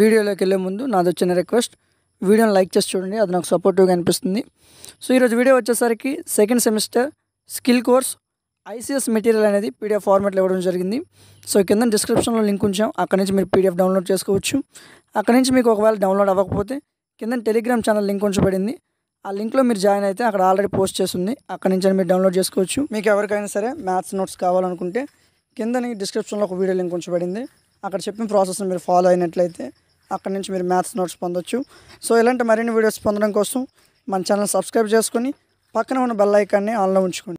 వీడియోలోకి వెళ్ళే ముందు నాది వచ్చిన రిక్వెస్ట్ వీడియోని లైక్ చేసి చూడండి అది నాకు సపోర్టివ్గా అనిపిస్తుంది సో ఈరోజు వీడియో వచ్చేసరికి second semester skill course ICS material అనేది పీడిఎఫ్ ఫార్మాట్లో ఇవ్వడం జరిగింది సో కింద డిస్క్రిప్షన్లో లింక్ ఉంచాం అక్కడ నుంచి మీరు పీడిఎఫ్ డౌన్లోడ్ చేసుకోవచ్చు అక్కడ నుంచి మీకు ఒకవేళ డౌన్లోడ్ అవ్వకపోతే కింద టెలిగ్రామ్ ఛానల్ లింక్ ఉంచబడింది ఆ లింక్లో మీరు జాయిన్ అయితే అక్కడ ఆల్రెడీ పోస్ట్ చేస్తుంది అక్కడ నుంచి మీరు డౌన్లోడ్ చేసుకోవచ్చు మీకు ఎవరికైనా సరే మ్యాథ్స్ నోట్స్ కావాలనుకుంటే కింద డిస్క్రిప్షన్లో ఒక వీడియో లింక్ ఉంచబడింది అక్కడ చెప్పిన ప్రాసెస్ని మీరు ఫాలో అయినట్లయితే అక్కడ నుంచి మీరు మ్యాథ్స్ నోట్స్ పొందొచ్చు సో ఇలాంటి మరిన్ని వీడియోస్ పొందడం కోసం మన ఛానల్ సబ్స్క్రైబ్ చేసుకొని పక్కన ఉన్న బెల్ ఐకాన్ని ఆన్లో ఉంచుకోండి